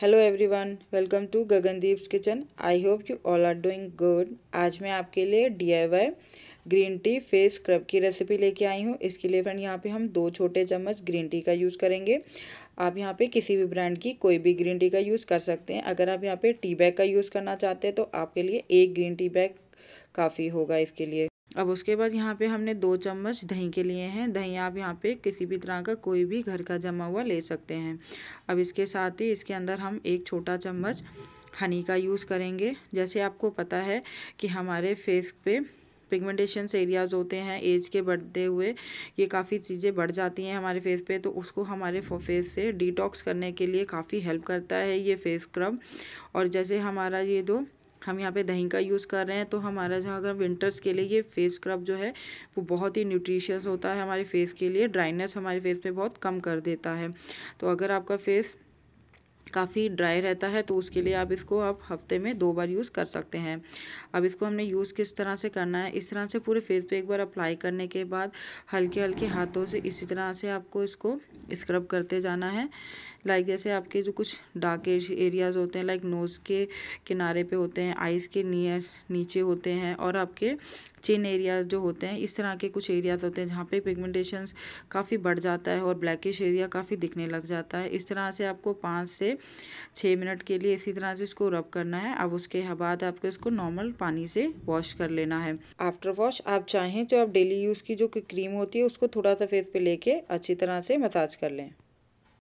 hello everyone welcome to Gagandeep's kitchen I hope you all are doing good आज मैं आपके लिए DIY green tea face scrub की recipe लेके आई हूँ इसके लिए फ्रेंड यहाँ पे हम दो छोटे चम्मच ग्रीन टी का यूज़ करेंगे आप यहाँ पे किसी भी ब्रांड की कोई भी ग्रीन टी का यूज़ कर सकते हैं अगर आप यहाँ पर टी बैग का यूज़ करना चाहते हैं तो आपके लिए एक ग्रीन टी बैग काफ़ी होगा इसके लिए अब उसके बाद यहाँ पे हमने दो चम्मच दही के लिए हैं दही आप यहाँ पे किसी भी तरह का कोई भी घर का जमा हुआ ले सकते हैं अब इसके साथ ही इसके अंदर हम एक छोटा चम्मच हनी का यूज़ करेंगे जैसे आपको पता है कि हमारे फेस पे पिगमेंटेशन एरियाज़ होते हैं एज के बढ़ते हुए ये काफ़ी चीज़ें बढ़ जाती हैं हमारे फेस पे तो उसको हमारे फेस से डिटॉक्स करने के लिए काफ़ी हेल्प करता है ये फेस स्क्रब और जैसे हमारा ये दो हम यहाँ पे दही का यूज़ कर रहे हैं तो हमारा जो अगर विंटर्स के लिए ये फेस स्क्रब जो है वो बहुत ही न्यूट्रिशियस होता है हमारे फेस के लिए ड्राइनेस हमारे फेस पे बहुत कम कर देता है तो अगर आपका फेस काफ़ी ड्राई रहता है तो उसके लिए आप इसको आप हफ्ते में दो बार यूज़ कर सकते हैं अब इसको हमने यूज़ किस तरह से करना है इस तरह से पूरे फेस पे एक बार अप्लाई करने के बाद हल्के हल्के हाथों से इसी तरह से आपको इसको स्क्रब करते जाना है लाइक जैसे आपके जो कुछ डार्क एरियाज़ होते हैं लाइक नोज़ के किनारे पे होते हैं आइज़ के नियर नीचे होते हैं और आपके चिन एरियाज़ जो होते हैं इस तरह के कुछ एरियाज़ होते हैं जहाँ पे पिगमेंटेशन काफ़ी बढ़ जाता है और ब्लैकिश एरिया काफ़ी दिखने लग जाता है इस तरह से आपको पाँच से छः मिनट के लिए इसी तरह से इसको रब करना है अब उसके बाद आपको इसको नॉर्मल पानी से वॉश कर लेना है आफ्टर वॉश आप चाहें जो तो आप डेली यूज़ की जो क्रीम होती है उसको थोड़ा सा फेस पर ले अच्छी तरह से मसाज कर लें